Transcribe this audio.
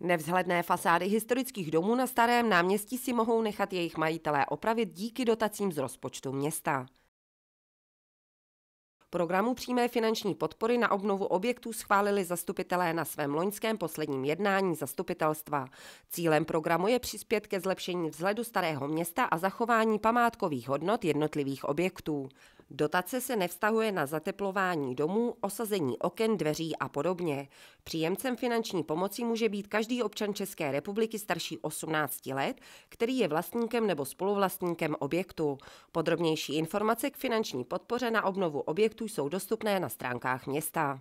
Nevzhledné fasády historických domů na starém náměstí si mohou nechat jejich majitelé opravit díky dotacím z rozpočtu města. Programu přímé finanční podpory na obnovu objektů schválili zastupitelé na svém loňském posledním jednání zastupitelstva. Cílem programu je přispět ke zlepšení vzhledu starého města a zachování památkových hodnot jednotlivých objektů. Dotace se nevztahuje na zateplování domů, osazení oken, dveří a podobně. Příjemcem finanční pomoci může být každý občan České republiky starší 18 let, který je vlastníkem nebo spoluvlastníkem objektu. Podrobnější informace k finanční podpoře na obnovu objektů jsou dostupné na stránkách města.